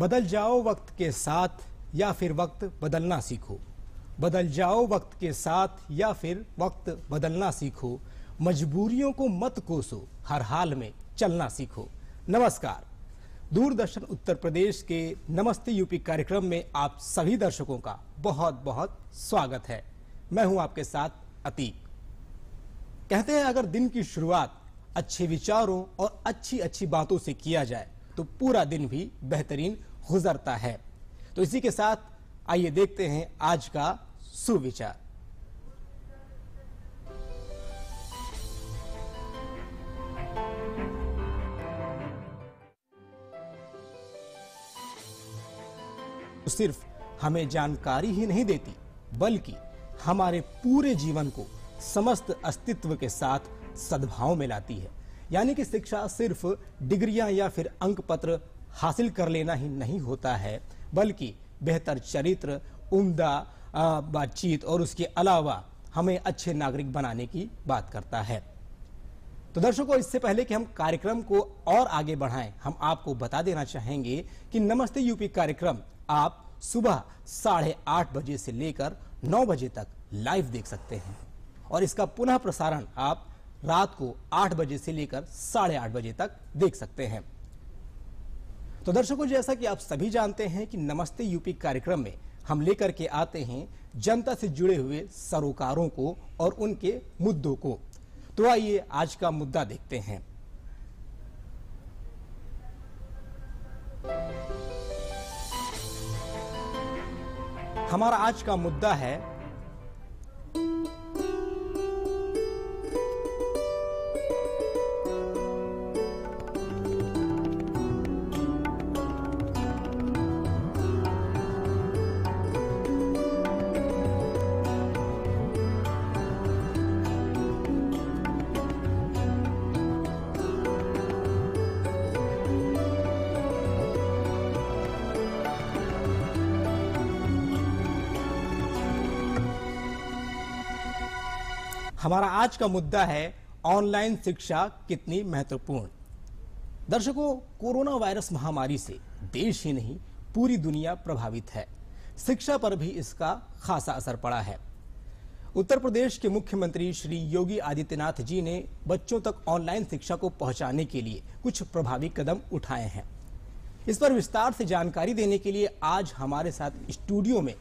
बदल जाओ वक्त के साथ या फिर वक्त बदलना सीखो बदल जाओ वक्त के साथ या फिर वक्त बदलना सीखो मजबूरियों को मत कोसो हर हाल में चलना सीखो नमस्कार दूरदर्शन उत्तर प्रदेश के नमस्ते यूपी कार्यक्रम में आप सभी दर्शकों का बहुत बहुत स्वागत है मैं हूं आपके साथ अतीक कहते हैं अगर दिन की शुरुआत अच्छे विचारों और अच्छी अच्छी बातों से किया जाए तो पूरा दिन भी बेहतरीन गुजरता है तो इसी के साथ आइए देखते हैं आज का सुविचार सिर्फ हमें जानकारी ही नहीं देती बल्कि हमारे पूरे जीवन को समस्त अस्तित्व के साथ सद्भाव में लाती है यानी कि शिक्षा सिर्फ डिग्रियां या फिर अंक पत्र हासिल कर लेना ही नहीं होता है बल्कि बेहतर चरित्र उम्दा बातचीत और उसके अलावा हमें अच्छे नागरिक बनाने की बात करता है तो दर्शकों इससे पहले कि हम कार्यक्रम को और आगे बढ़ाएं हम आपको बता देना चाहेंगे कि नमस्ते यूपी कार्यक्रम आप सुबह साढ़े आठ बजे से लेकर नौ बजे तक लाइव देख सकते हैं और इसका पुनः प्रसारण आप रात को आठ बजे से लेकर साढ़े आठ बजे तक देख सकते हैं तो दर्शकों जैसा कि आप सभी जानते हैं कि नमस्ते यूपी कार्यक्रम में हम लेकर के आते हैं जनता से जुड़े हुए सरोकारों को और उनके मुद्दों को तो आइए आज का मुद्दा देखते हैं हमारा आज का मुद्दा है हमारा आज का मुद्दा है ऑनलाइन शिक्षा कितनी महत्वपूर्ण दर्शकों कोरोना वायरस महामारी से देश ही नहीं पूरी दुनिया प्रभावित है शिक्षा पर भी इसका खासा असर पड़ा है उत्तर प्रदेश के मुख्यमंत्री श्री योगी आदित्यनाथ जी ने बच्चों तक ऑनलाइन शिक्षा को पहुंचाने के लिए कुछ प्रभावी कदम उठाए हैं इस पर विस्तार से जानकारी देने के लिए आज हमारे साथ स्टूडियो में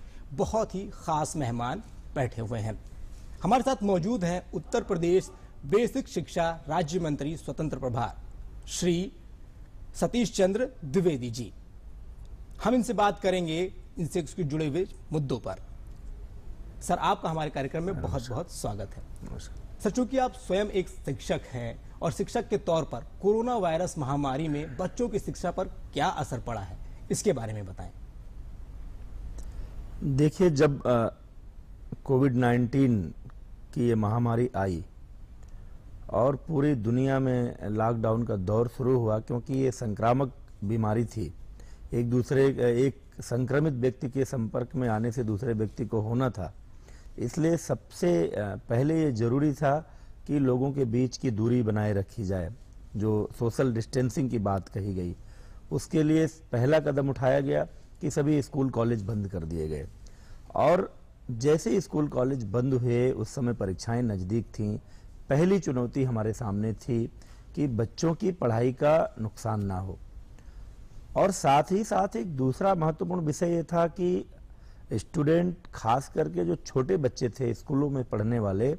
बहुत ही खास मेहमान बैठे हुए हैं हमारे साथ मौजूद हैं उत्तर प्रदेश बेसिक शिक्षा राज्य मंत्री स्वतंत्र प्रभार श्री सतीश चंद्र द्विवेदी जी हम इनसे बात करेंगे इनसे जुड़े हुए मुद्दों पर सर आपका हमारे कार्यक्रम में बहुत बहुत स्वागत है सर चूंकि आप स्वयं एक शिक्षक हैं और शिक्षक के तौर पर कोरोना वायरस महामारी में बच्चों की शिक्षा पर क्या असर पड़ा है इसके बारे में बताएं देखिए जब कोविड नाइन्टीन कि ये महामारी आई और पूरी दुनिया में लॉकडाउन का दौर शुरू हुआ क्योंकि ये संक्रामक बीमारी थी एक दूसरे एक संक्रमित व्यक्ति के संपर्क में आने से दूसरे व्यक्ति को होना था इसलिए सबसे पहले ये जरूरी था कि लोगों के बीच की दूरी बनाए रखी जाए जो सोशल डिस्टेंसिंग की बात कही गई उसके लिए पहला कदम उठाया गया कि सभी स्कूल कॉलेज बंद कर दिए गए और जैसे स्कूल कॉलेज बंद हुए उस समय परीक्षाएं नज़दीक थीं पहली चुनौती हमारे सामने थी कि बच्चों की पढ़ाई का नुकसान ना हो और साथ ही साथ एक दूसरा महत्वपूर्ण विषय ये था कि स्टूडेंट खास करके जो छोटे बच्चे थे स्कूलों में पढ़ने वाले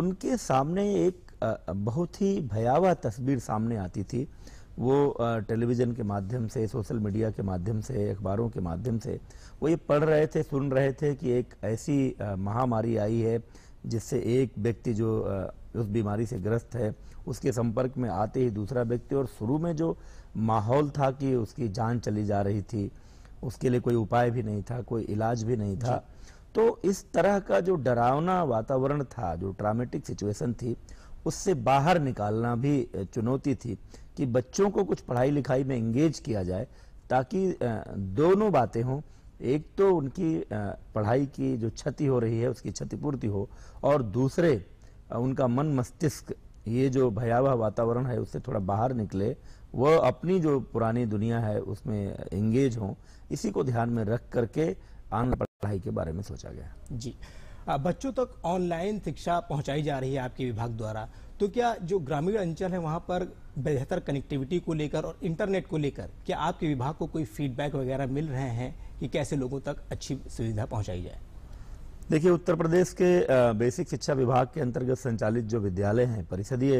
उनके सामने एक बहुत ही भयावह तस्वीर सामने आती थी वो टेलीविज़न के माध्यम से सोशल मीडिया के माध्यम से अखबारों के माध्यम से वो ये पढ़ रहे थे सुन रहे थे कि एक ऐसी महामारी आई है जिससे एक व्यक्ति जो उस बीमारी से ग्रस्त है उसके संपर्क में आते ही दूसरा व्यक्ति और शुरू में जो माहौल था कि उसकी जान चली जा रही थी उसके लिए कोई उपाय भी नहीं था कोई इलाज भी नहीं था तो इस तरह का जो डरावना वातावरण था जो ट्रामेटिक सिचुएशन थी उससे बाहर निकालना भी चुनौती थी कि बच्चों को कुछ पढ़ाई लिखाई में इंगेज किया जाए ताकि दोनों बातें हों एक तो उनकी पढ़ाई की जो क्षति हो रही है उसकी क्षतिपूर्ति हो और दूसरे उनका मन मस्तिष्क ये जो भयावह वातावरण है उससे थोड़ा बाहर निकले वह अपनी जो पुरानी दुनिया है उसमें एंगेज हों इसी को ध्यान में रख करके आन पढ़ाई के बारे में सोचा गया जी बच्चों तक ऑनलाइन शिक्षा पहुंचाई जा रही है आपके विभाग द्वारा तो क्या जो ग्रामीण अंचल है वहां पर बेहतर कनेक्टिविटी को लेकर और इंटरनेट को लेकर क्या आपके विभाग को कोई फीडबैक वगैरह मिल रहे हैं कि कैसे लोगों तक अच्छी सुविधा पहुंचाई जाए देखिए उत्तर प्रदेश के बेसिक शिक्षा विभाग के अंतर्गत संचालित जो विद्यालय हैं परिषदीय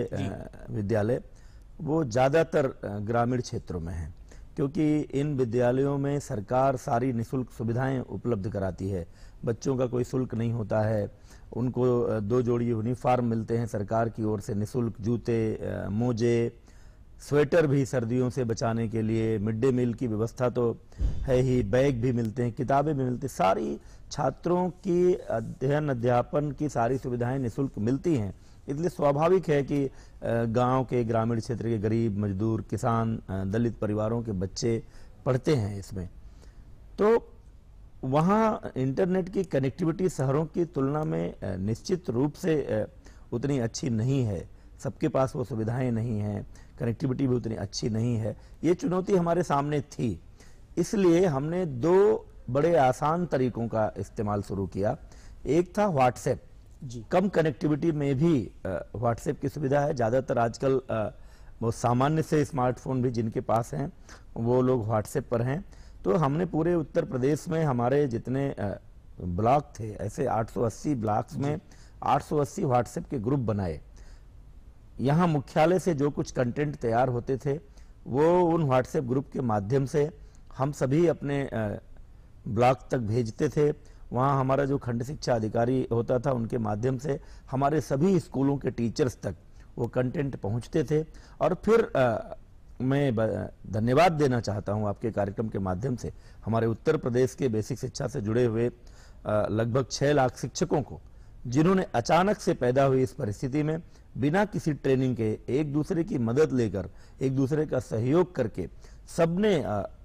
विद्यालय वो ज़्यादातर ग्रामीण क्षेत्रों में हैं क्योंकि इन विद्यालयों में सरकार सारी निःशुल्क सुविधाएं उपलब्ध कराती है बच्चों का कोई शुल्क नहीं होता है उनको दो जोड़ी यूनिफार्म मिलते हैं सरकार की ओर से निशुल्क जूते मोजे स्वेटर भी सर्दियों से बचाने के लिए मिड डे मील की व्यवस्था तो है ही बैग भी मिलते हैं किताबें भी मिलती सारी छात्रों की अध्ययन अध्यापन की सारी सुविधाएं निशुल्क मिलती हैं इसलिए स्वाभाविक है कि गांव के ग्रामीण क्षेत्र के गरीब मजदूर किसान दलित परिवारों के बच्चे पढ़ते हैं इसमें तो वहाँ इंटरनेट की कनेक्टिविटी शहरों की तुलना में निश्चित रूप से उतनी अच्छी नहीं है सबके पास वो सुविधाएं नहीं हैं कनेक्टिविटी भी उतनी अच्छी नहीं है ये चुनौती हमारे सामने थी इसलिए हमने दो बड़े आसान तरीकों का इस्तेमाल शुरू किया एक था व्हाट्सएप जी कम कनेक्टिविटी में भी व्हाट्सएप की सुविधा है ज़्यादातर आजकल बहुत सामान्य से स्मार्टफोन भी जिनके पास हैं वो लोग व्हाट्सएप पर हैं तो हमने पूरे उत्तर प्रदेश में हमारे जितने ब्लॉक थे ऐसे 880 ब्लॉक्स में 880 व्हाट्सएप के ग्रुप बनाए यहाँ मुख्यालय से जो कुछ कंटेंट तैयार होते थे वो उन व्हाट्सएप ग्रुप के माध्यम से हम सभी अपने ब्लॉक तक भेजते थे वहाँ हमारा जो खंड शिक्षा अधिकारी होता था उनके माध्यम से हमारे सभी स्कूलों के टीचर्स तक वो कंटेंट पहुँचते थे और फिर मैं धन्यवाद देना चाहता हूं आपके कार्यक्रम के माध्यम से हमारे उत्तर प्रदेश के बेसिक शिक्षा से जुड़े हुए लगभग छः लाख शिक्षकों को जिन्होंने अचानक से पैदा हुई इस परिस्थिति में बिना किसी ट्रेनिंग के एक दूसरे की मदद लेकर एक दूसरे का सहयोग करके सबने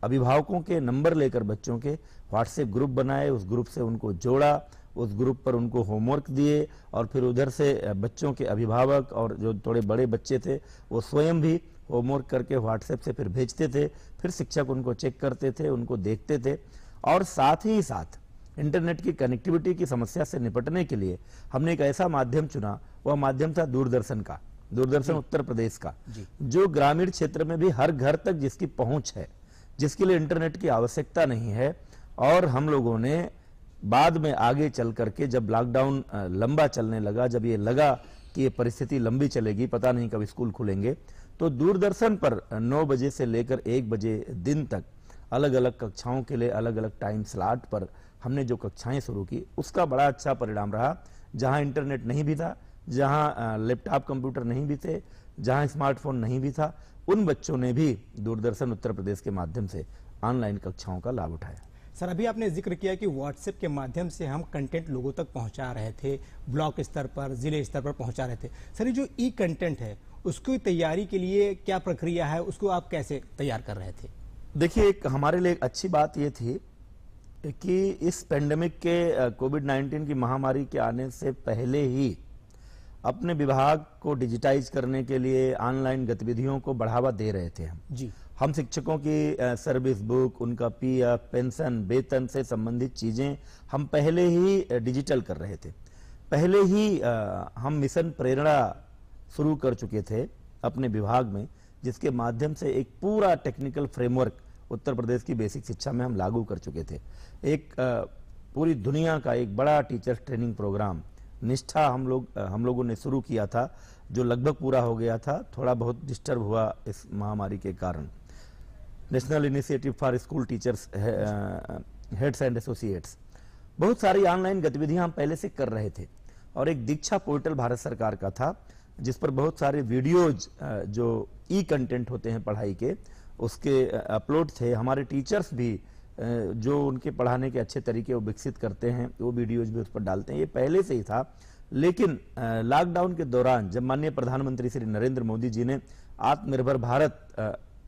अभिभावकों के नंबर लेकर बच्चों के व्हाट्सएप ग्रुप बनाए उस ग्रुप से उनको जोड़ा उस ग्रुप पर उनको होमवर्क दिए और फिर उधर से बच्चों के अभिभावक और जो थोड़े बड़े बच्चे थे वो स्वयं भी होमवर्क करके व्हाट्सएप से फिर भेजते थे फिर शिक्षक उनको चेक करते थे उनको देखते थे और साथ ही साथ इंटरनेट की कनेक्टिविटी की समस्या से निपटने के लिए हमने एक ऐसा माध्यम चुना वह माध्यम था दूरदर्शन का दूरदर्शन उत्तर प्रदेश का जो ग्रामीण क्षेत्र में भी हर घर तक जिसकी पहुंच है जिसके लिए इंटरनेट की आवश्यकता नहीं है और हम लोगों ने बाद में आगे चल करके जब लॉकडाउन लंबा चलने लगा जब ये लगा कि ये परिस्थिति लंबी चलेगी पता नहीं कब स्कूल खुलेंगे तो दूरदर्शन पर 9 बजे से लेकर 1 बजे दिन तक अलग अलग कक्षाओं के लिए अलग अलग टाइम स्लॉट पर हमने जो कक्षाएं शुरू की उसका बड़ा अच्छा परिणाम रहा जहां इंटरनेट नहीं भी था जहां लैपटॉप कंप्यूटर नहीं भी थे जहां स्मार्टफोन नहीं भी था उन बच्चों ने भी दूरदर्शन उत्तर प्रदेश के माध्यम से ऑनलाइन कक्षाओं का लाभ उठाया सर अभी आपने जिक्र किया कि व्हाट्सएप के माध्यम से हम कंटेंट लोगों तक पहुंचा रहे थे ब्लॉक स्तर पर जिले स्तर पर पहुंचा रहे थे सर ये जो ई कंटेंट है उसकी तैयारी के लिए क्या प्रक्रिया है उसको आप कैसे तैयार कर रहे थे देखिए एक हमारे लिए एक अच्छी बात ये थी कि इस पेंडेमिक के कोविड 19 की महामारी के आने से पहले ही अपने विभाग को डिजिटाइज करने के लिए ऑनलाइन गतिविधियों को बढ़ावा दे रहे थे हम जी हम शिक्षकों की सर्विस बुक उनका पीएफ पेंशन वेतन से संबंधित चीज़ें हम पहले ही डिजिटल कर रहे थे पहले ही हम मिशन प्रेरणा शुरू कर चुके थे अपने विभाग में जिसके माध्यम से एक पूरा टेक्निकल फ्रेमवर्क उत्तर प्रदेश की बेसिक शिक्षा में हम लागू कर चुके थे एक पूरी दुनिया का एक बड़ा टीचर ट्रेनिंग प्रोग्राम निष्ठा हम लोग हम लोगों ने शुरू किया था जो लगभग पूरा हो गया था थोड़ा बहुत डिस्टर्ब हुआ इस महामारी के कारण national initiative for school teachers heads and associates बहुत सारी ऑनलाइन गतिविधियां हम पहले से कर रहे थे और एक दीक्षा पोर्टल भारत सरकार का था जिस पर बहुत सारे वीडियोज जो ई कंटेंट होते हैं पढ़ाई के उसके अपलोड थे हमारे टीचर्स भी जो उनके पढ़ाने के अच्छे तरीके वो विकसित करते हैं वो वीडियोज भी उस पर डालते हैं ये पहले से ही था लेकिन लॉकडाउन के दौरान जब माननीय प्रधानमंत्री श्री नरेंद्र मोदी जी ने आत्मनिर्भर भारत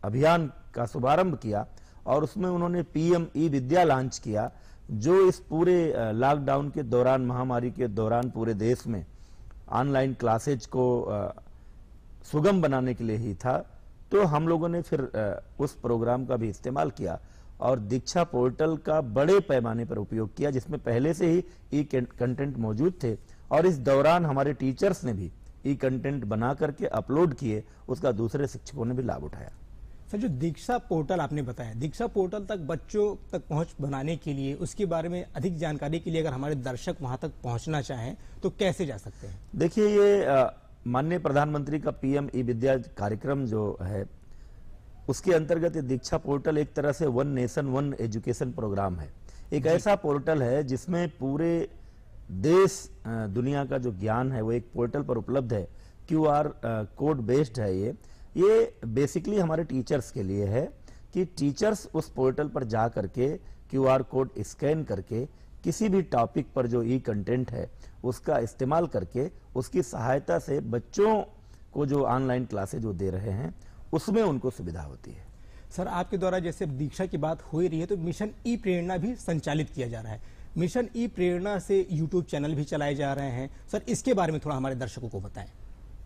अभियान का शुभारंभ किया और उसमें उन्होंने पीएम ई विद्या लॉन्च किया जो इस पूरे लॉकडाउन के दौरान महामारी के दौरान पूरे देश में ऑनलाइन क्लासेज को सुगम बनाने के लिए ही था तो हम लोगों ने फिर उस प्रोग्राम का भी इस्तेमाल किया और दीक्षा पोर्टल का बड़े पैमाने पर उपयोग किया जिसमें पहले से ही ई कंटेंट मौजूद थे और इस दौरान हमारे टीचर्स ने भी ई कंटेंट बना करके अपलोड किए उसका दूसरे शिक्षकों ने भी लाभ उठाया सर जो दीक्षा पोर्टल आपने बताया दीक्षा पोर्टल तक बच्चों तक पहुंच बनाने के लिए उसके बारे में अधिक जानकारी के लिए अगर हमारे दर्शक वहां तक पहुंचना चाहें तो कैसे जा सकते हैं देखिए ये माननीय प्रधानमंत्री का पीएम ई विद्या कार्यक्रम जो है उसके अंतर्गत ये दीक्षा पोर्टल एक तरह से one nation one education programme है एक ऐसा पोर्टल है जिसमें पूरे देश दुनिया का जो ज्ञान है वो एक पोर्टल पर उपलब्ध है क्यू कोड बेस्ड है ये ये बेसिकली हमारे टीचर्स के लिए है कि टीचर्स उस पोर्टल पर जा करके क्यूआर कोड स्कैन करके किसी भी टॉपिक पर जो ई कंटेंट है उसका इस्तेमाल करके उसकी सहायता से बच्चों को जो ऑनलाइन क्लासे जो दे रहे हैं उसमें उनको सुविधा होती है सर आपके द्वारा जैसे दीक्षा की बात हो रही है तो मिशन ई प्रेरणा भी संचालित किया जा रहा है मिशन ई प्रेरणा से यूट्यूब चैनल भी चलाए जा रहे हैं सर इसके बारे में थोड़ा हमारे दर्शकों को बताएं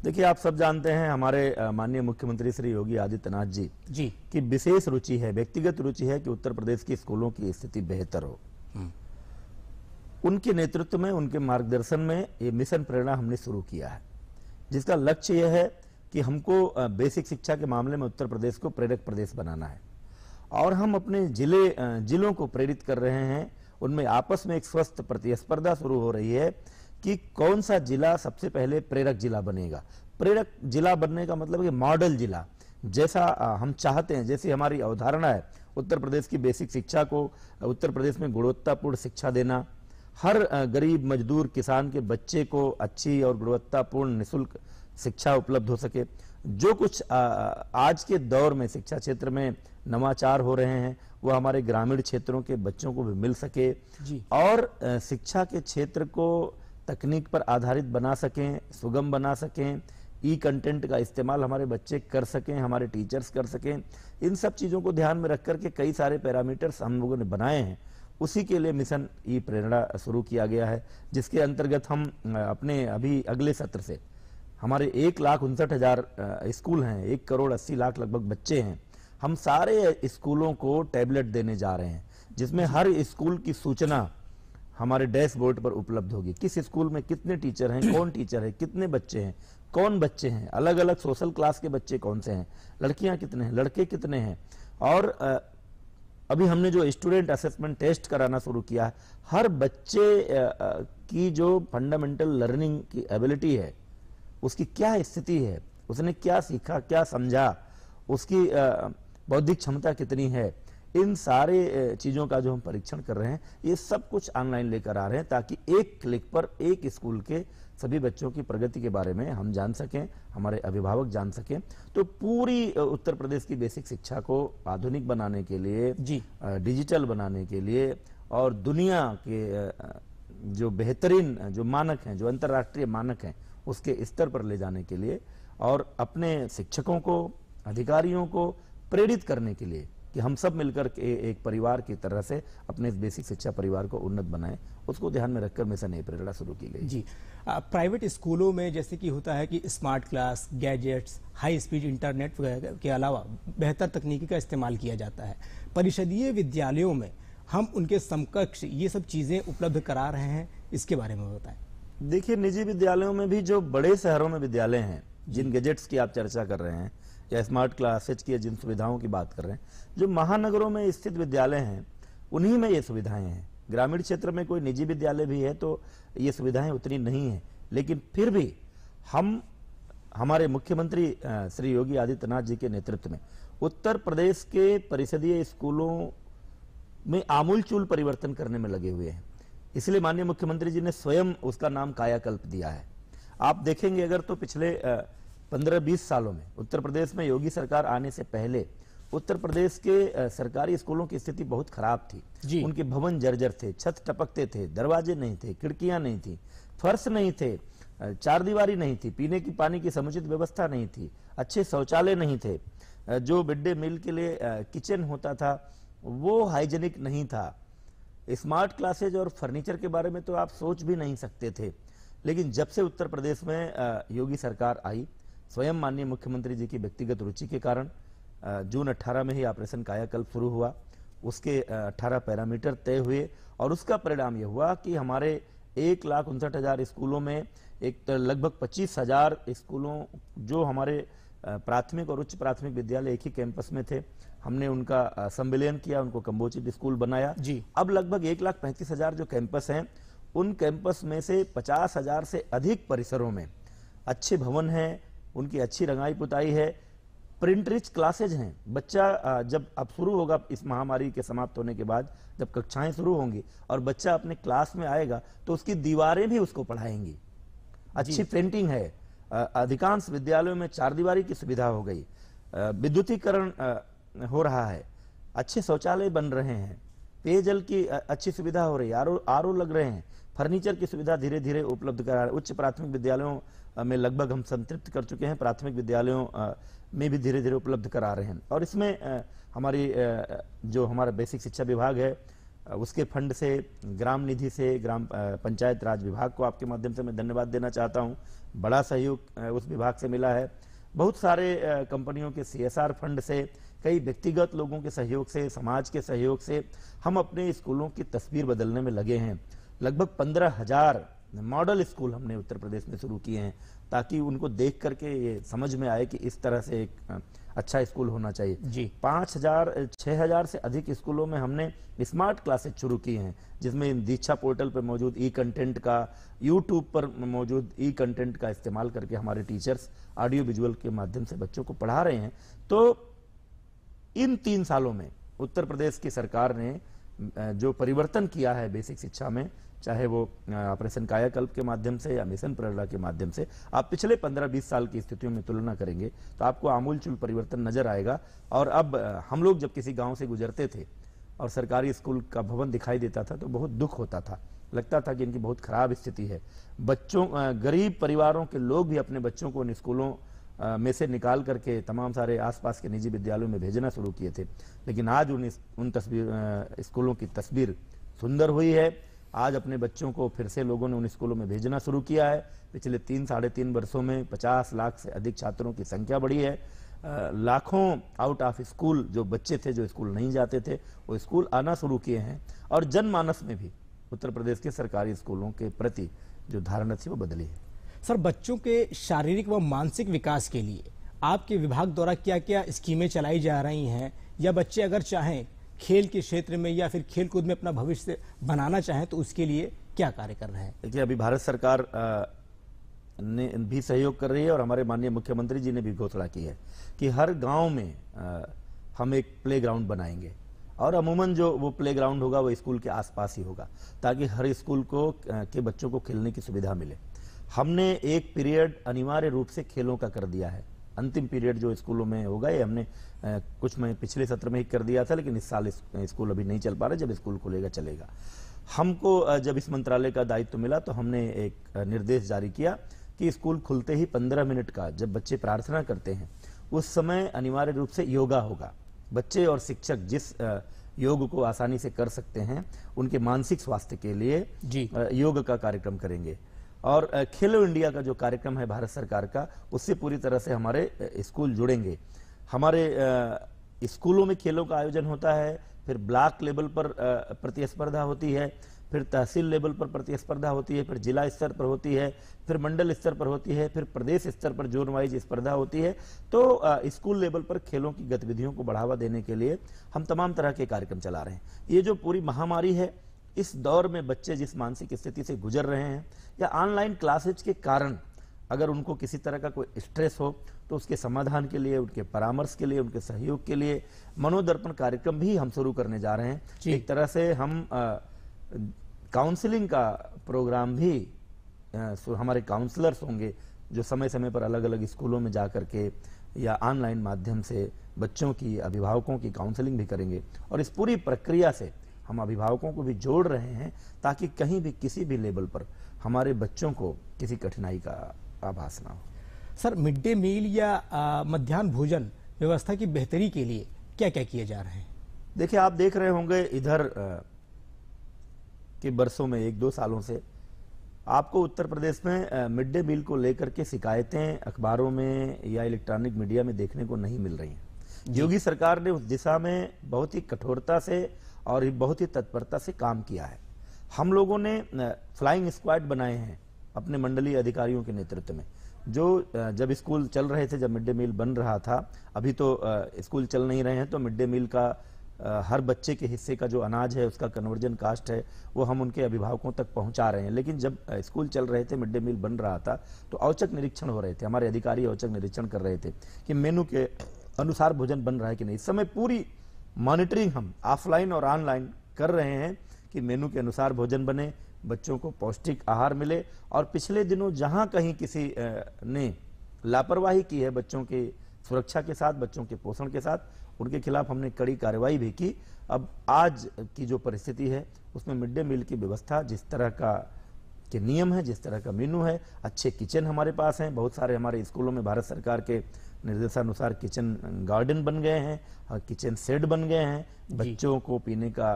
देखिए आप सब जानते हैं हमारे माननीय मुख्यमंत्री श्री योगी आदित्यनाथ जी जी की विशेष रुचि है व्यक्तिगत रुचि है कि उत्तर प्रदेश की स्कूलों की स्थिति बेहतर हो हम्म। उनके नेतृत्व में उनके मार्गदर्शन में ये मिशन प्रेरणा हमने शुरू किया है जिसका लक्ष्य यह है कि हमको बेसिक शिक्षा के मामले में उत्तर प्रदेश को प्रेरक प्रदेश बनाना है और हम अपने जिले जिलों को प्रेरित कर रहे हैं उनमें आपस में एक स्वस्थ प्रतिस्पर्धा शुरू हो रही है कि कौन सा जिला सबसे पहले प्रेरक जिला बनेगा प्रेरक जिला बनने का मतलब कि मॉडल जिला जैसा हम चाहते हैं जैसी हमारी अवधारणा है उत्तर प्रदेश की बेसिक शिक्षा को उत्तर प्रदेश में गुणवत्तापूर्ण शिक्षा देना हर गरीब मजदूर किसान के बच्चे को अच्छी और गुणवत्तापूर्ण निःशुल्क शिक्षा उपलब्ध हो सके जो कुछ आज के दौर में शिक्षा क्षेत्र में नवाचार हो रहे हैं वो हमारे ग्रामीण क्षेत्रों के बच्चों को भी मिल सके और शिक्षा के क्षेत्र को तकनीक पर आधारित बना सकें सुगम बना सकें ई कंटेंट का इस्तेमाल हमारे बच्चे कर सकें हमारे टीचर्स कर सकें इन सब चीज़ों को ध्यान में रख कर के कई सारे पैरामीटर्स हम लोगों ने बनाए हैं उसी के लिए मिशन ई प्रेरणा शुरू किया गया है जिसके अंतर्गत हम अपने अभी अगले सत्र से हमारे एक लाख उनसठ हज़ार स्कूल हैं एक करोड़ अस्सी लाख लगभग बच्चे हैं हम सारे स्कूलों को टैबलेट देने जा रहे हैं जिसमें हर स्कूल की सूचना हमारे डैशबोर्ड पर उपलब्ध होगी किस स्कूल में कितने टीचर हैं कौन टीचर है कितने बच्चे हैं कौन बच्चे हैं अलग अलग सोशल क्लास के बच्चे कौन से हैं लड़कियां कितने हैं लड़के कितने हैं और अभी हमने जो स्टूडेंट असेसमेंट टेस्ट कराना शुरू किया है हर बच्चे की जो फंडामेंटल लर्निंग की एबिलिटी है उसकी क्या स्थिति है उसने क्या सीखा क्या समझा उसकी बौद्धिक क्षमता कितनी है इन सारे चीज़ों का जो हम परीक्षण कर रहे हैं ये सब कुछ ऑनलाइन लेकर आ रहे हैं ताकि एक क्लिक पर एक स्कूल के सभी बच्चों की प्रगति के बारे में हम जान सकें हमारे अभिभावक जान सकें तो पूरी उत्तर प्रदेश की बेसिक शिक्षा को आधुनिक बनाने के लिए जी डिजिटल बनाने के लिए और दुनिया के जो बेहतरीन जो मानक हैं जो अंतर्राष्ट्रीय मानक हैं उसके स्तर पर ले जाने के लिए और अपने शिक्षकों को अधिकारियों को प्रेरित करने के लिए कि हम सब मिलकर के एक परिवार की तरह से अपने इस बेसिक शिक्षा परिवार को उन्नत बनाएं उसको ध्यान में रखकर मिशन ए प्रेरणा शुरू की गई जी प्राइवेट स्कूलों में जैसे कि होता है कि smart class gadgets high speed internet के अलावा बेहतर तकनीकी का इस्तेमाल किया जाता है परिषदीय विद्यालयों में हम उनके समकक्ष ये सब चीज़ें उपलब्ध करा रहे हैं इसके बारे में बताएं देखिए निजी विद्यालयों में भी जो बड़े शहरों में विद्यालय हैं जिन गैजेट्स की आप चर्चा कर रहे हैं या स्मार्ट क्लासेज की जिन सुविधाओं की बात कर रहे हैं जो महानगरों में स्थित विद्यालय हैं उन्हीं में ये सुविधाएं हैं ग्रामीण क्षेत्र में कोई निजी विद्यालय भी है तो ये सुविधाएं उतनी नहीं हैं लेकिन फिर भी हम हमारे मुख्यमंत्री श्री योगी आदित्यनाथ जी के नेतृत्व में उत्तर प्रदेश के परिषदीय स्कूलों में आमूलचूल परिवर्तन करने में लगे हुए हैं इसलिए माननीय मुख्यमंत्री जी ने स्वयं उसका नाम कायाकल्प दिया है आप देखेंगे अगर तो पिछले आ, पंद्रह बीस सालों में उत्तर प्रदेश में योगी सरकार आने से पहले उत्तर प्रदेश के सरकारी स्कूलों की स्थिति बहुत खराब थी जी। उनके भवन जर्जर थे छत टपकते थे दरवाजे नहीं थे खिड़कियां नहीं थी फर्श नहीं थे चार दीवारी नहीं थी पीने की पानी की समुचित व्यवस्था नहीं थी अच्छे शौचालय नहीं थे जो मिड डे मील के लिए किचन होता था वो हाइजेनिक नहीं था स्मार्ट क्लासेज और फर्नीचर के बारे में तो आप सोच भी नहीं सकते थे लेकिन जब से उत्तर प्रदेश में योगी सरकार आई स्वयं माननीय मुख्यमंत्री जी की व्यक्तिगत रुचि के कारण जून 18 में ही ऑपरेशन कायाकल्प शुरू हुआ उसके 18 पैरामीटर तय हुए और उसका परिणाम यह हुआ कि हमारे एक लाख उनसठ हज़ार स्कूलों में एक लगभग पच्चीस हज़ार स्कूलों जो हमारे प्राथमिक और उच्च प्राथमिक विद्यालय एक ही कैंपस में थे हमने उनका सम्मिलियन किया उनको कम्बोचित स्कूल बनाया जी अब लगभग एक लाख पैंतीस हज़ार जो कैंपस हैं उन कैंपस में से पचास हज़ार से अधिक परिसरों में अच्छे भवन हैं उनकी अच्छी रंगाई पुताई है प्रिंट रिच क्लासेज हैं बच्चा जब अब शुरू होगा इस महामारी के समाप्त होने के बाद जब कक्षाएं शुरू होंगी और बच्चा अपने क्लास में आएगा तो उसकी दीवारें भी उसको पढ़ाएंगी अच्छी पेंटिंग है अधिकांश विद्यालयों में चार दीवारी की सुविधा हो गई विद्युतीकरण हो रहा है अच्छे शौचालय बन रहे हैं पेयजल की अच्छी सुविधा हो रही है आर लग रहे हैं फर्नीचर की सुविधा धीरे धीरे उपलब्ध करा रहे उच्च प्राथमिक विद्यालयों में लगभग हम संतृप्त कर चुके हैं प्राथमिक विद्यालयों में भी धीरे धीरे उपलब्ध करा रहे हैं और इसमें हमारी जो हमारा बेसिक शिक्षा विभाग है उसके फंड से ग्राम निधि से ग्राम पंचायत राज विभाग को आपके माध्यम से मैं धन्यवाद देना चाहता हूँ बड़ा सहयोग उस विभाग से मिला है बहुत सारे कंपनियों के सी फंड से कई व्यक्तिगत लोगों के सहयोग से समाज के सहयोग से हम अपने स्कूलों की तस्वीर बदलने में लगे हैं लगभग पंद्रह हजार मॉडल स्कूल हमने उत्तर प्रदेश में शुरू किए हैं ताकि उनको देख करके ये समझ में आए कि इस तरह से एक अच्छा स्कूल होना चाहिए जी पांच हजार छह हजार से अधिक स्कूलों में हमने स्मार्ट क्लासेज शुरू की हैं जिसमें दीक्षा पोर्टल पर मौजूद ई कंटेंट का यूट्यूब पर मौजूद ई कंटेंट का इस्तेमाल करके हमारे टीचर्स ऑडियो विजुअल के माध्यम से बच्चों को पढ़ा रहे हैं तो इन तीन सालों में उत्तर प्रदेश की सरकार ने जो परिवर्तन किया है बेसिक शिक्षा में चाहे वो ऑपरेशन कायाकल्प के माध्यम से या मिशन प्रेरणा के माध्यम से आप पिछले 15-20 साल की स्थितियों में तुलना करेंगे तो आपको आमूलचूल परिवर्तन नजर आएगा और अब हम लोग जब किसी गाँव से गुजरते थे और सरकारी स्कूल का भवन दिखाई देता था तो बहुत दुख होता था लगता था कि इनकी बहुत खराब स्थिति है बच्चों गरीब परिवारों के लोग भी अपने बच्चों को इन स्कूलों में से निकाल करके तमाम सारे आसपास के निजी विद्यालयों में भेजना शुरू किए थे लेकिन आज उन उन तस्वीर स्कूलों की तस्वीर सुंदर हुई है आज अपने बच्चों को फिर से लोगों ने उन स्कूलों में भेजना शुरू किया है पिछले तीन साढ़े तीन वर्षों में पचास लाख से अधिक छात्रों की संख्या बढ़ी है लाखों आउट ऑफ स्कूल जो बच्चे थे जो स्कूल नहीं जाते थे वो स्कूल आना शुरू किए हैं और जनमानस में भी उत्तर प्रदेश के सरकारी स्कूलों के प्रति जो धारणा थी वो बदली है सर बच्चों के शारीरिक व मानसिक विकास के लिए आपके विभाग द्वारा क्या क्या स्कीमें चलाई जा रही हैं या बच्चे अगर चाहें खेल के क्षेत्र में या फिर खेल कूद में अपना भविष्य बनाना चाहें तो उसके लिए क्या कार्य कर रहे हैं देखिए अभी भारत सरकार ने भी सहयोग कर रही है और हमारे माननीय मुख्यमंत्री जी ने भी घोषणा की है कि हर गांव में हम एक ग्राउंड बनाएंगे और अमूमन जो वो ग्राउंड होगा वो स्कूल के आसपास ही होगा ताकि हर स्कूल को के बच्चों को खेलने की सुविधा मिले हमने एक पीरियड अनिवार्य रूप से खेलों का कर दिया है अंतिम पीरियड जो स्कूलों में होगा ये हमने कुछ में पिछले सत्र में ही कर दिया था लेकिन इस साल स्कूल अभी नहीं चल पा रहा जब स्कूल खुलेगा चलेगा हमको जब इस मंत्रालय का दायित्व मिला तो हमने एक निर्देश जारी किया कि स्कूल खुलते ही पंद्रह मिनट का जब बच्चे प्रार्थना करते हैं उस समय अनिवार्य रूप से योगा होगा बच्चे और शिक्षक जिस योग को आसानी से कर सकते हैं उनके मानसिक स्वास्थ्य के लिए योग का कार्यक्रम करेंगे और खेलो इंडिया का जो कार्यक्रम है भारत सरकार का उससे पूरी तरह से हमारे स्कूल जुड़ेंगे हमारे स्कूलों में खेलों का आयोजन होता है फिर ब्लॉक लेवल पर प्रतिस्पर्धा होती है फिर तहसील लेवल पर प्रतिस्पर्धा होती है फिर जिला स्तर पर होती है फिर मंडल स्तर पर होती है फिर प्रदेश स्तर पर जोन वाइज स्पर्धा होती है तो स्कूल लेवल पर खेलों की गतिविधियों को बढ़ावा देने के लिए हम तमाम तरह के कार्यक्रम चला रहे हैं ये जो पूरी महामारी है इस दौर में बच्चे जिस मानसिक स्थिति से गुजर रहे हैं या ऑनलाइन क्लासेज के कारण अगर उनको किसी तरह का कोई स्ट्रेस हो तो उसके समाधान के लिए उनके परामर्श के लिए उनके सहयोग के लिए मनोदर्पण कार्यक्रम भी हम शुरू करने जा रहे हैं एक तरह से हम काउंसलिंग का प्रोग्राम भी आ, हमारे काउंसलर्स होंगे जो समय समय पर अलग अलग स्कूलों में जा करके या ऑनलाइन माध्यम से बच्चों की अभिभावकों की काउंसलिंग भी करेंगे और इस पूरी प्रक्रिया से हम अभिभावकों को भी जोड़ रहे हैं ताकि कहीं भी किसी भी लेवल पर हमारे बच्चों को किसी कठिनाई का आभास ना हो सर मिड डे मील या मध्यान्ह भोजन व्यवस्था की बेहतरी के लिए क्या क्या किए जा रहे हैं देखिए आप देख रहे होंगे इधर के बरसों में एक दो सालों से आपको उत्तर प्रदेश में मिड डे मील को लेकर के शिकायतें अखबारों में या इलेक्ट्रॉनिक मीडिया में देखने को नहीं मिल रही हैं योगी सरकार ने उस दिशा में बहुत ही कठोरता से और बहुत ही तत्परता से काम किया है हम लोगों ने फ्लाइंग स्क्वाड बनाए हैं अपने मंडलीय अधिकारियों के नेतृत्व में जो जब स्कूल चल रहे थे जब मिड डे मील बन रहा था अभी तो स्कूल चल नहीं रहे हैं तो मिड डे मील का हर बच्चे के हिस्से का जो अनाज है उसका कन्वर्जन कास्ट है वो हम उनके अभिभावकों तक पहुंचा रहे हैं लेकिन जब स्कूल चल रहे थे मिड डे मील बन रहा था तो औचक निरीक्षण हो रहे थे हमारे अधिकारी औचक निरीक्षण कर रहे थे कि मेनू के अनुसार भोजन बन रहा है कि नहीं इस समय पूरी मॉनिटरिंग हम ऑफलाइन और ऑनलाइन कर रहे हैं कि मेनू के अनुसार भोजन बने बच्चों को पौष्टिक आहार मिले और पिछले दिनों जहां कहीं किसी ने लापरवाही की है बच्चों के सुरक्षा के साथ बच्चों के पोषण के साथ उनके खिलाफ हमने कड़ी कार्रवाई भी की अब आज की जो परिस्थिति है उसमें मिड डे मील की व्यवस्था जिस तरह का के नियम हैं जिस तरह का मेनू है अच्छे किचन हमारे पास हैं बहुत सारे हमारे स्कूलों में भारत सरकार के निर्देशानुसार किचन गार्डन बन गए हैं और किचन सेड बन गए हैं बच्चों को पीने का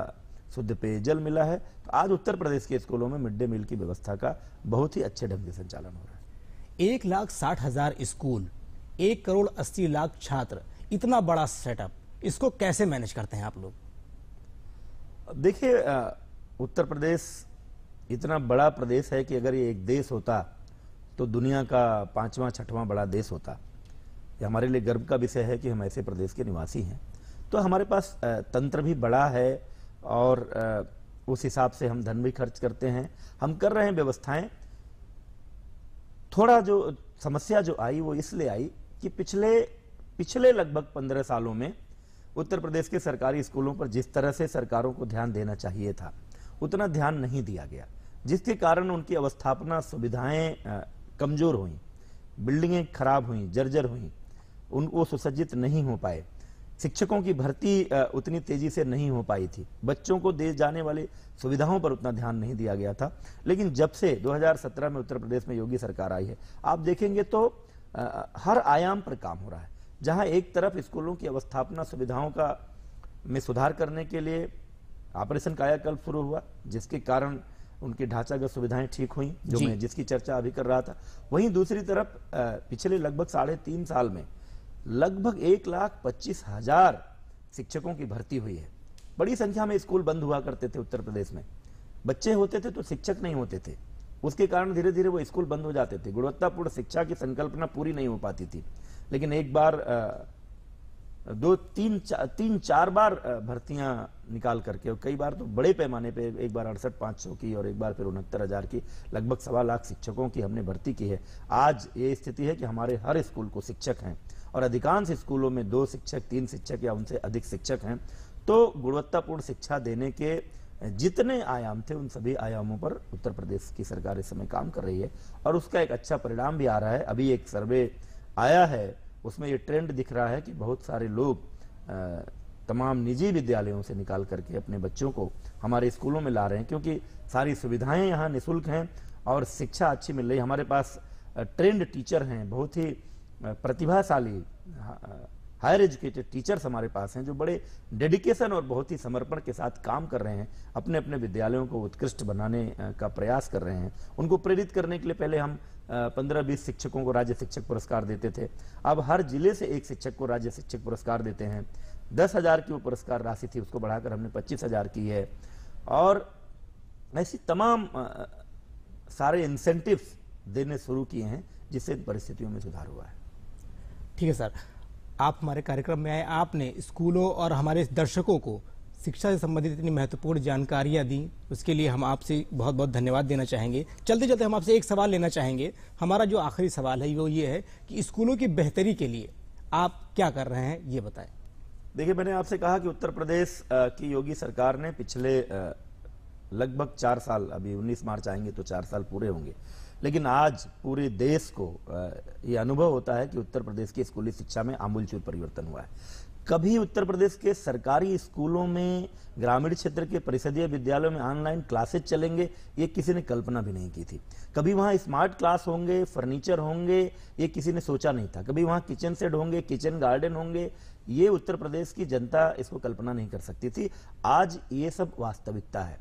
शुद्ध पेयजल मिला है तो आज उत्तर प्रदेश के स्कूलों में मिड डे मील की व्यवस्था का बहुत ही अच्छे ढंग से संचालन हो रहा है एक लाख साठ हजार स्कूल एक करोड़ अस्सी लाख छात्र इतना बड़ा सेटअप इसको कैसे मैनेज करते हैं आप लोग देखिए उत्तर प्रदेश इतना बड़ा प्रदेश है कि अगर ये एक देश होता तो दुनिया का पांचवा छठवां बड़ा देश होता ये हमारे लिए गर्व का विषय है कि हम ऐसे प्रदेश के निवासी हैं तो हमारे पास तंत्र भी बड़ा है और उस हिसाब से हम धन भी खर्च करते हैं हम कर रहे हैं व्यवस्थाएं थोड़ा जो समस्या जो आई वो इसलिए आई कि पिछले पिछले लगभग पंद्रह सालों में उत्तर प्रदेश के सरकारी स्कूलों पर जिस तरह से सरकारों को ध्यान देना चाहिए था उतना ध्यान नहीं दिया गया जिसके कारण उनकी अवस्थापना सुविधाएं कमज़ोर हुई बिल्डिंगें खराब हुई जर्जर हुई उनको सुसज्जित नहीं हो पाए शिक्षकों की भर्ती उतनी तेजी से नहीं हो पाई थी बच्चों को दे जाने वाली सुविधाओं पर उतना ध्यान नहीं दिया गया था लेकिन जब से 2017 में उत्तर प्रदेश में योगी सरकार आई है आप देखेंगे तो हर आयाम पर काम हो रहा है जहां एक तरफ स्कूलों की अवस्थापना सुविधाओं का में सुधार करने के लिए ऑपरेशन कायाकल्प शुरू हुआ जिसके कारण उनकी ढांचागत सुविधाएं ठीक हुई जो मैं जिसकी चर्चा अभी कर रहा था वहीं दूसरी तरफ पिछले लगभग साढ़े तीन साल में लगभग एक लाख पच्चीस हजार शिक्षकों की भर्ती हुई है बड़ी संख्या में स्कूल बंद हुआ करते थे उत्तर प्रदेश में बच्चे होते थे तो शिक्षक नहीं होते थे उसके कारण धीरे धीरे वो स्कूल बंद हो जाते थे गुणवत्तापूर्ण शिक्षा की संकल्पना पूरी नहीं हो पाती थी लेकिन एक बार दो तीन चा, तीन चार बार भर्तियां निकाल करके और कई बार तो बड़े पैमाने पे एक बार अड़सठ पाँच सौ की और एक बार फिर उनहत्तर हज़ार की लगभग सवा लाख शिक्षकों की हमने भर्ती की है आज ये स्थिति है कि हमारे हर स्कूल को शिक्षक हैं और अधिकांश स्कूलों में दो शिक्षक तीन शिक्षक या उनसे अधिक शिक्षक हैं तो गुणवत्तापूर्ण शिक्षा देने के जितने आयाम थे उन सभी आयामों पर उत्तर प्रदेश की सरकार इस समय काम कर रही है और उसका एक अच्छा परिणाम भी आ रहा है अभी एक सर्वे आया है उसमें ये ट्रेंड दिख रहा है कि बहुत सारे लोग तमाम निजी विद्यालयों से निकाल करके अपने बच्चों को हमारे स्कूलों में ला रहे हैं क्योंकि सारी सुविधाएं यहाँ निःशुल्क हैं और शिक्षा अच्छी मिल रही हमारे पास ट्रेंड टीचर हैं बहुत ही प्रतिभाशाली हायर एजुकेटेड टीचर्स हमारे पास हैं जो बड़े डेडिकेशन और बहुत ही समर्पण के साथ काम कर रहे हैं अपने अपने विद्यालयों को उत्कृष्ट बनाने का प्रयास कर रहे हैं उनको प्रेरित करने के लिए पहले हम पंद्रह बीस शिक्षकों को राज्य शिक्षक पुरस्कार देते थे अब हर जिले से एक शिक्षक को राज्य शिक्षक पुरस्कार देते हैं दस हज़ार की वो पुरस्कार राशि थी उसको बढ़ाकर हमने पच्चीस हज़ार की है और ऐसी तमाम सारे इंसेंटिव देने शुरू किए हैं जिससे इन परिस्थितियों में सुधार हुआ है ठीक है सर आप हमारे कार्यक्रम में आए आपने स्कूलों और हमारे दर्शकों को शिक्षा से संबंधित इतनी महत्वपूर्ण जानकारियां दी उसके लिए हम आपसे बहुत बहुत धन्यवाद देना चाहेंगे चलते चलते हम आपसे एक सवाल लेना चाहेंगे हमारा जो आखिरी सवाल है वो ये है कि स्कूलों की बेहतरी के लिए आप क्या कर रहे हैं ये बताएं देखिए मैंने आपसे कहा कि उत्तर प्रदेश की योगी सरकार ने पिछले लगभग चार साल अभी 19 मार्च आएंगे तो चार साल पूरे होंगे लेकिन आज पूरे देश को ये अनुभव होता है कि उत्तर प्रदेश की स्कूली शिक्षा में आमूलचूल परिवर्तन हुआ है कभी उत्तर प्रदेश के सरकारी स्कूलों में ग्रामीण क्षेत्र के परिषदीय विद्यालयों में ऑनलाइन क्लासेस चलेंगे ये किसी ने कल्पना भी नहीं की थी कभी वहाँ स्मार्ट क्लास होंगे फर्नीचर होंगे ये किसी ने सोचा नहीं था कभी वहाँ किचन सेट होंगे किचन गार्डन होंगे ये उत्तर प्रदेश की जनता इसको कल्पना नहीं कर सकती थी आज ये सब वास्तविकता है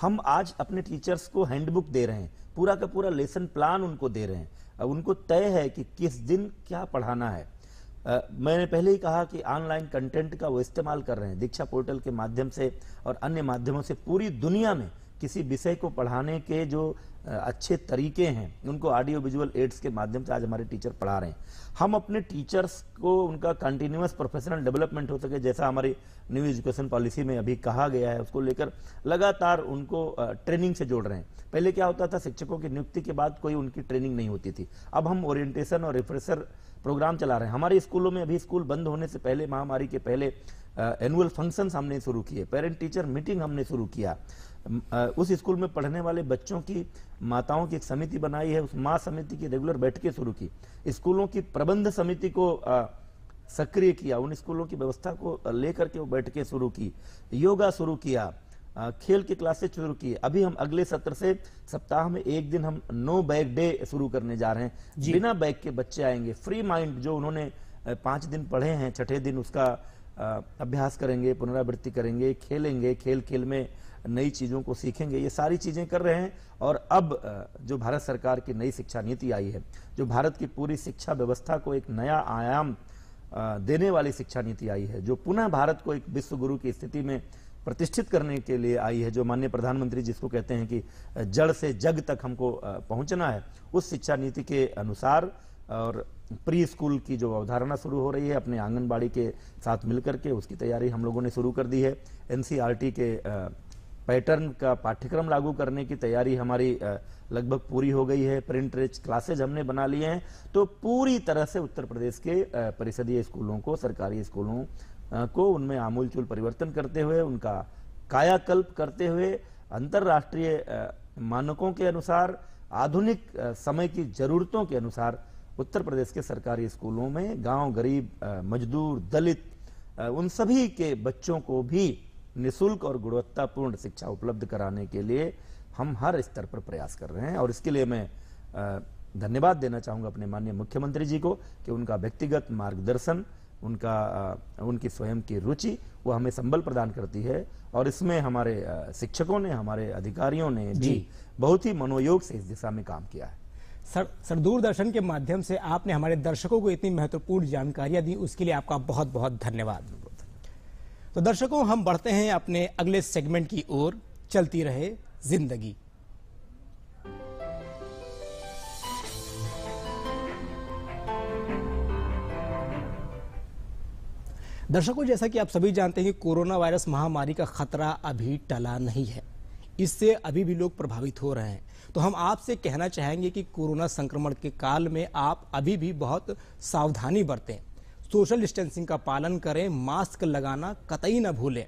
हम आज अपने टीचर्स को हैंडबुक दे रहे हैं पूरा का पूरा लेसन प्लान उनको दे रहे हैं अब उनको तय है कि किस दिन क्या पढ़ाना है आ, मैंने पहले ही कहा कि ऑनलाइन कंटेंट का वो इस्तेमाल कर रहे हैं दीक्षा पोर्टल के माध्यम से और अन्य माध्यमों से पूरी दुनिया में किसी विषय को पढ़ाने के जो अच्छे तरीके हैं उनको ऑडियो विजुअल एड्स के माध्यम से आज हमारे टीचर पढ़ा रहे हैं हम अपने टीचर्स को उनका कंटिन्यूस प्रोफेशनल डेवलपमेंट हो सके जैसा हमारी न्यू एजुकेशन पॉलिसी में अभी कहा गया है उसको लेकर लगातार उनको ट्रेनिंग से जोड़ रहे हैं पहले क्या होता था शिक्षकों की नियुक्ति के बाद कोई उनकी ट्रेनिंग नहीं होती थी अब हम ओरिएंटेशन और रिफ्रेशर प्रोग्राम चला रहे हैं हमारे स्कूलों में अभी स्कूल बंद होने से पहले महामारी के पहले एनुअल फंक्शन हमने शुरू किए पेरेंट टीचर मीटिंग हमने शुरू किया उस स्कूल में पढ़ने वाले बच्चों की माताओं की एक समिति बनाई है उस माँ समिति की रेगुलर बैठकें शुरू की स्कूलों की प्रबंध समिति को सक्रिय किया उन स्कूलों की व्यवस्था को लेकर के वो बैठकें शुरू की योगा शुरू किया खेल की क्लासेस शुरू की अभी हम अगले सत्र से सप्ताह में एक दिन हम नो बैग डे शुरू करने जा रहे हैं बिना बैग के बच्चे आएंगे फ्री माइंड जो उन्होंने पांच दिन पढ़े हैं छठे दिन उसका अभ्यास करेंगे पुनरावृत्ति करेंगे खेलेंगे खेल खेल में नई चीज़ों को सीखेंगे ये सारी चीज़ें कर रहे हैं और अब जो भारत सरकार की नई शिक्षा नीति आई है जो भारत की पूरी शिक्षा व्यवस्था को एक नया आयाम देने वाली शिक्षा नीति आई है जो पुनः भारत को एक विश्व गुरु की स्थिति में प्रतिष्ठित करने के लिए आई है जो माननीय प्रधानमंत्री जिसको कहते हैं कि जड़ से जग तक हमको पहुंचना है उस शिक्षा नीति के अनुसार और प्री स्कूल की जो अवधारणा शुरू हो रही है अपने आंगनबाड़ी के साथ मिलकर के उसकी तैयारी हम लोगों ने शुरू कर दी है एनसीईआरटी के पैटर्न का पाठ्यक्रम लागू करने की तैयारी हमारी लगभग पूरी हो गई है प्रिंट रिच क्लासेज हमने बना लिए हैं तो पूरी तरह से उत्तर प्रदेश के परिषदीय स्कूलों को सरकारी स्कूलों को उनमें आमूलचूल परिवर्तन करते हुए उनका कायाकल्प करते हुए अंतर्राष्ट्रीय मानकों के अनुसार आधुनिक समय की जरूरतों के अनुसार उत्तर प्रदेश के सरकारी स्कूलों में गांव गरीब मजदूर दलित उन सभी के बच्चों को भी निशुल्क और गुणवत्तापूर्ण शिक्षा उपलब्ध कराने के लिए हम हर स्तर पर प्रयास कर रहे हैं और इसके लिए मैं धन्यवाद देना चाहूँगा अपने माननीय मुख्यमंत्री जी को कि उनका व्यक्तिगत मार्गदर्शन उनका उनकी स्वयं की रुचि वो हमें संबल प्रदान करती है और इसमें हमारे शिक्षकों ने हमारे अधिकारियों ने जी बहुत ही मनोयोग से इस दिशा में काम किया है सर सर दूरदर्शन के माध्यम से आपने हमारे दर्शकों को इतनी महत्वपूर्ण जानकारियां दी उसके लिए आपका बहुत बहुत धन्यवाद तो दर्शकों हम बढ़ते हैं अपने अगले सेगमेंट की ओर चलती रहे जिंदगी दर्शकों जैसा कि आप सभी जानते हैं कि कोरोना वायरस महामारी का खतरा अभी टला नहीं है इससे अभी भी लोग प्रभावित हो रहे हैं तो हम आपसे कहना चाहेंगे कि कोरोना संक्रमण के काल में आप अभी भी बहुत सावधानी बरतें सोशल डिस्टेंसिंग का पालन करें मास्क लगाना कतई न भूलें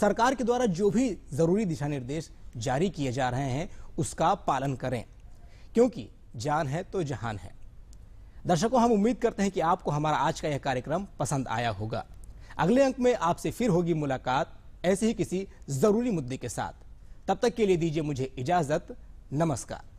सरकार के द्वारा जो भी ज़रूरी दिशा निर्देश जारी किए जा रहे हैं उसका पालन करें क्योंकि जान है तो जहान है दर्शकों हम उम्मीद करते हैं कि आपको हमारा आज का यह कार्यक्रम पसंद आया होगा अगले अंक में आपसे फिर होगी मुलाकात ऐसे ही किसी ज़रूरी मुद्दे के साथ तब तक के लिए दीजिए मुझे इजाज़त नमस्कार